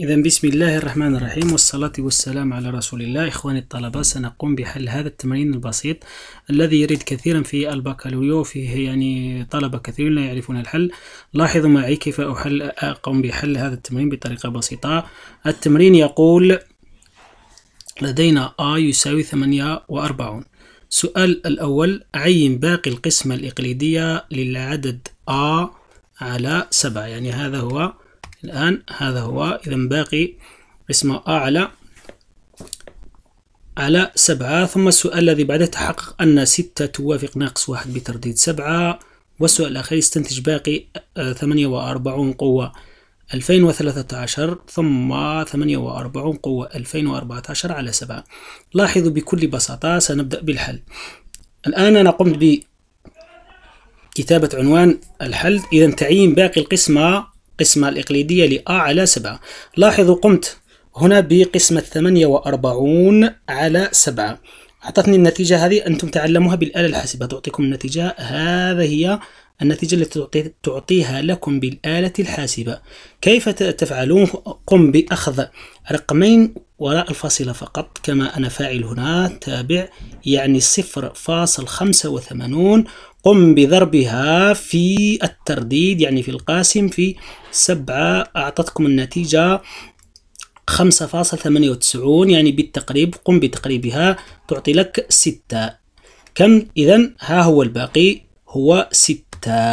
إذا بسم الله الرحمن الرحيم والصلاة والسلام على رسول الله إخواني الطلبة سنقوم بحل هذا التمرين البسيط الذي يرد كثيرا في البكالوريو فيه يعني طلبة كثيرون لا يعرفون الحل لاحظوا معي كيف أحل أقوم بحل هذا التمرين بطريقة بسيطة التمرين يقول لدينا A يساوي 48 سؤال الأول عين باقي القسمة الإقليدية للعدد A على 7 يعني هذا هو الآن هذا هو إذا باقي اسمه أعلى على سبعة ثم السؤال الذي بعده تحقق أن ستة توافق ناقص واحد بترديد سبعة والسؤال الأخير يستنتج باقي آه، ثمانية وأربعون قوة ألفين وثلاثة عشر ثم ثمانية وأربعون قوة ألفين وأربعة عشر على سبعة لاحظوا بكل بساطة سنبدأ بالحل الآن أنا قمت بكتابة عنوان الحل إذا تعيين باقي القسمة القسمة الإقليدية لأ على 7 لاحظوا قمت هنا بقسمة 48 على 7 أعطتني النتيجة هذه أنتم تعلموها بالآلة الحاسبة تعطيكم النتيجة هذا هي النتيجة التي تعطيها لكم بالآلة الحاسبة كيف تفعلون قم بأخذ رقمين وراء الفاصلة فقط كما أنا فاعل هنا تابع يعني 0.85 قم بضربها في الترديد يعني في القاسم في سبعة أعطتكم النتيجة 5.98 يعني بالتقريب قم بتقريبها تعطي لك 6 كم إذا ها هو الباقي هو 6 ستة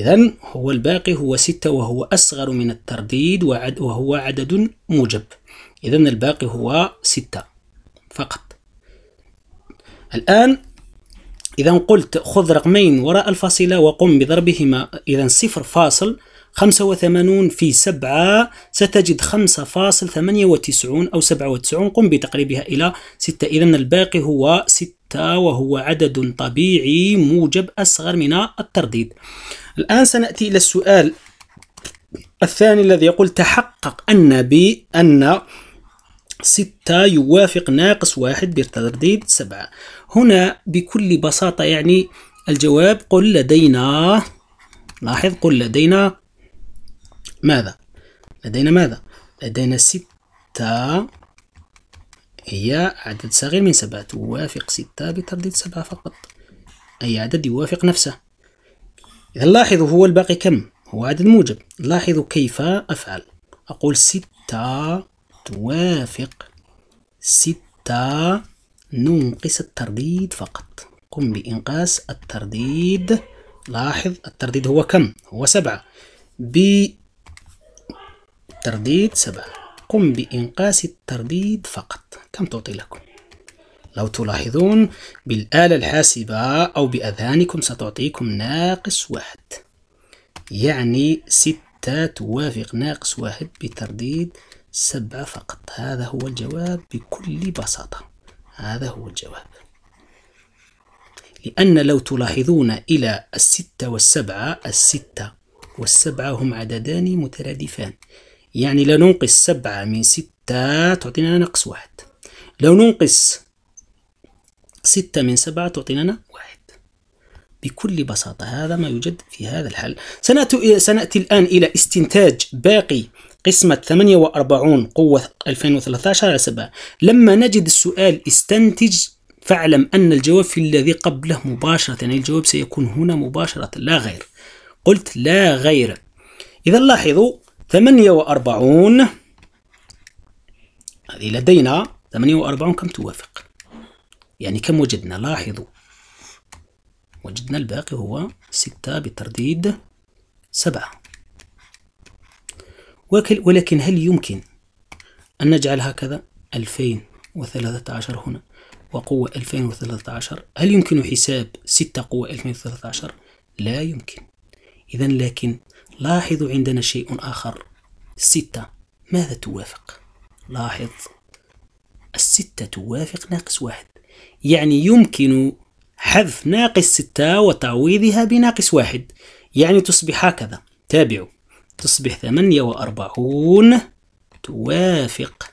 إذا هو الباقي هو ستة وهو أصغر من الترديد وعد وهو عدد موجب إذا الباقي هو ستة فقط الآن إذا قلت خذ رقمين وراء الفاصلة وقم بضربهما إذا صفر فاصل 85 في 7 ستجد 5.98 أو 97 قم بتقريبها إلى 6 إذا الباقي هو 6 وهو عدد طبيعي موجب أصغر من الترديد الآن سنأتي إلى السؤال الثاني الذي يقول تحقق أن ب أن 6 يوافق ناقص واحد بالترديد 7 هنا بكل بساطة يعني الجواب قل لدينا لاحظ قل لدينا ماذا لدينا ماذا لدينا ستة هي عدد صغير من سبعة توافق ستة بترديد سبعة فقط أي عدد يوافق نفسه إذا لاحظوا هو الباقي كم هو عدد موجب لاحظوا كيف أفعل أقول ستة توافق ستة ننقص الترديد فقط قم بإنقاص الترديد لاحظ الترديد هو كم هو سبعة ب ترديد سبعة قم بإنقاس الترديد فقط كم تعطي لكم؟ لو تلاحظون بالآلة الحاسبة أو بأذهانكم ستعطيكم ناقص واحد يعني ستة توافق ناقص واحد بترديد سبعة فقط هذا هو الجواب بكل بساطة هذا هو الجواب لأن لو تلاحظون إلى الستة والسبعة الستة والسبعة هم عددان مترادفان يعني لو ننقص سبعة من ستة تعطينا ناقص واحد لو ننقص ستة من سبعة تعطينا واحد بكل بساطة هذا ما يوجد في هذا الحل سنأتي, سنأتي الآن إلى استنتاج باقي قسمة 48 قوة 2013 على 7 لما نجد السؤال استنتج فاعلم أن الجواب في الذي قبله مباشرة يعني الجواب سيكون هنا مباشرة لا غير قلت لا غير إذا لاحظوا 48 هذه لدينا 48 كم توافق يعني كم وجدنا لاحظوا وجدنا الباقي هو 6 بترديد 7 ولكن هل يمكن أن نجعل هكذا 2013 هنا وقوة 2013 هل يمكن حساب 6 قوة 2013 لا يمكن إذا لكن لاحظ عندنا شيء آخر ستة ماذا توافق؟ لاحظ الستة توافق ناقص واحد يعني يمكن حذف ناقص ستة وتعويضها بناقص واحد يعني تصبح هكذا تابعوا تصبح ثمانية وأربعون توافق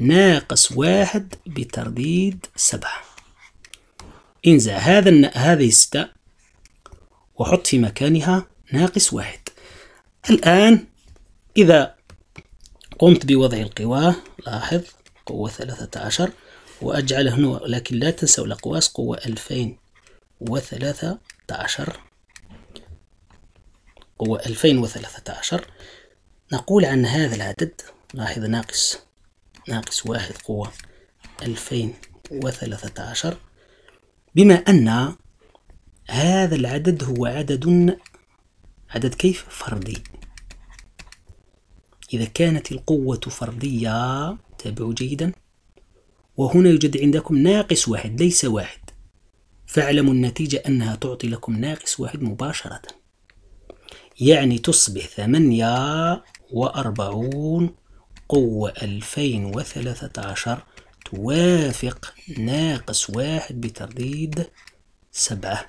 ناقص واحد بترديد سبعة انزع هذا هذه الستة وحط في مكانها ناقص واحد الآن إذا قمت بوضع القوى لاحظ قوة 13 وأجعل هنا لكن لا تنسوا الأقواس قوة 2013 قوة 2013 نقول عن هذا العدد لاحظ ناقص ناقص واحد قوة 2013 بما أن هذا العدد هو عدد عدد كيف فردي إذا كانت القوة فردية تابعوا جيدا وهنا يوجد عندكم ناقص واحد ليس واحد فاعلموا النتيجة أنها تعطي لكم ناقص واحد مباشرة يعني تصبح ثمانية وأربعون قوة ألفين وثلاثة عشر توافق ناقص واحد بترديد سبعة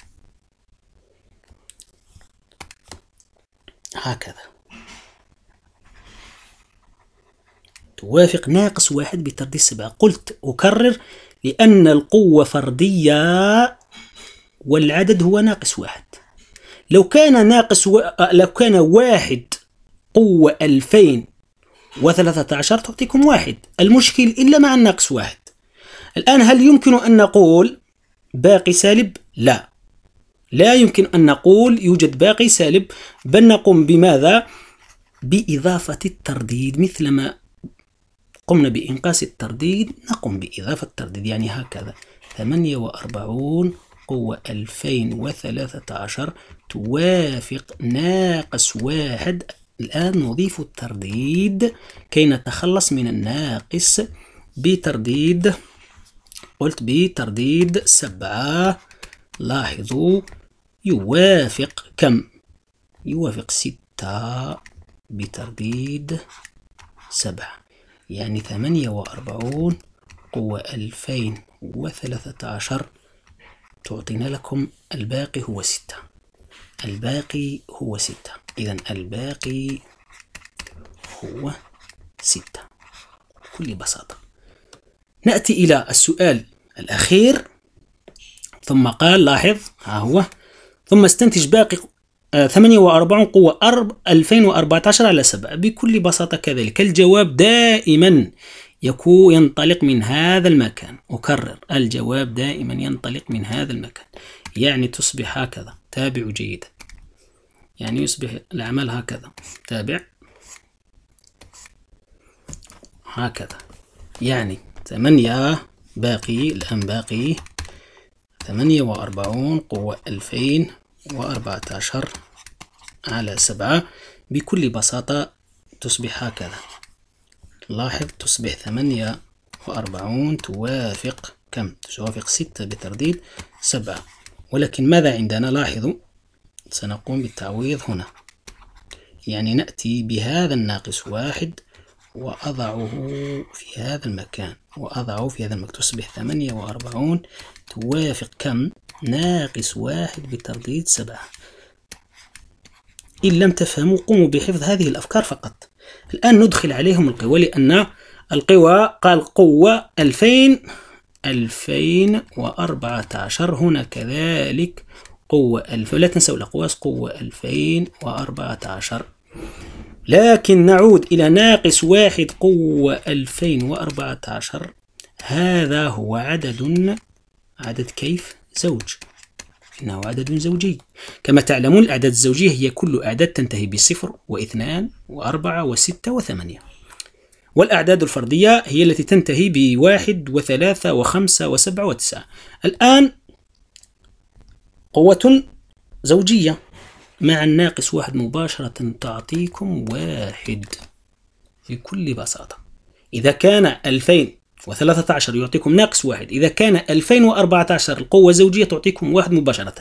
هكذا توافق ناقص واحد بترديد السبعة قلت أكرر لأن القوة فردية والعدد هو ناقص واحد لو كان ناقص و... آه، لو كان واحد قوة عشر تعطيكم واحد المشكل إلا مع الناقص واحد الآن هل يمكن أن نقول باقي سالب؟ لا لا يمكن أن نقول يوجد باقي سالب بل نقوم بماذا؟ بإضافة الترديد مثلما قمنا بإنقاص الترديد نقوم بإضافة الترديد يعني هكذا ثمانية وأربعون قوة ألفين وثلاثة عشر توافق ناقص واحد الآن نضيف الترديد كي نتخلص من الناقص بترديد قلت بترديد سبعة لاحظوا يوافق كم يوافق ستة بترديد سبعة يعني ثمانية وأربعون قوة ألفين وثلاثة عشر تعطينا لكم الباقي هو ستة الباقي هو ستة إذا الباقي هو ستة بكل بساطة نأتي إلى السؤال الأخير ثم قال لاحظ ها هو ثم استنتج باقي 48 آه، قوة 2014 على 7 بكل بساطة كذلك الجواب دائما يكون ينطلق من هذا المكان أكرر الجواب دائما ينطلق من هذا المكان يعني تصبح هكذا تابع جيدا يعني يصبح العمل هكذا تابع هكذا يعني ثمانية باقي الآن باقي ثمانية وأربعون قوة ألفين وأربعة عشر على سبعة بكل بساطة تصبح هكذا لاحظ تصبح ثمانية وأربعون توافق كم؟ توافق ستة بترديد سبعة ولكن ماذا عندنا؟ لاحظوا سنقوم بالتعويض هنا يعني نأتي بهذا الناقص واحد وأضعه في هذا المكان وأضعه في هذا المكان تصبح ثمانية وأربعون توافق كم؟ ناقص واحد بترديد سبعة إن لم تفهموا قوموا بحفظ هذه الأفكار فقط الآن ندخل عليهم القوى لأن القوى قال قوة 2000 2014 هنا كذلك قوة 2000 لا تنسوا الأقواس قوة 2014 لكن نعود إلى ناقص واحد قوة 2014 هذا هو عدد عدد كيف زوج إنه عدد زوجي كما تعلمون الأعداد الزوجية هي كل أعداد تنتهي بصفر واثنان وأربعة وستة وثمانية والأعداد الفردية هي التي تنتهي بواحد وثلاثة وخمسة وسبعة وتسعة الآن قوة زوجية مع الناقص واحد مباشرة تعطيكم واحد بكل بساطة إذا كان 2000 و13 يعطيكم ناقص واحد إذا كان 2014 القوة الزوجية تعطيكم واحد مباشرة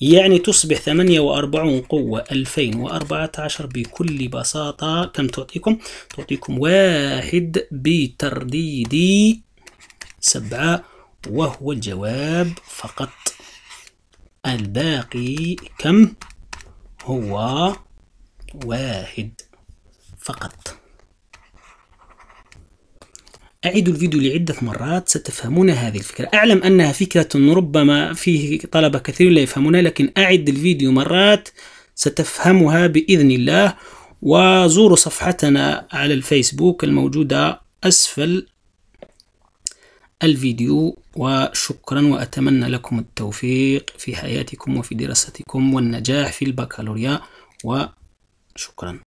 يعني تصبح 48 قوة 2014 بكل بساطة كم تعطيكم؟ تعطيكم واحد بترديد سبعة وهو الجواب فقط الباقي كم؟ هو واحد فقط أعيد الفيديو لعدة مرات ستفهمون هذه الفكرة أعلم أنها فكرة ربما فيه طلبة كثير لا يفهمونها لكن أعد الفيديو مرات ستفهمها بإذن الله وزوروا صفحتنا على الفيسبوك الموجودة أسفل الفيديو وشكرا وأتمنى لكم التوفيق في حياتكم وفي دراستكم والنجاح في البكالوريا وشكرا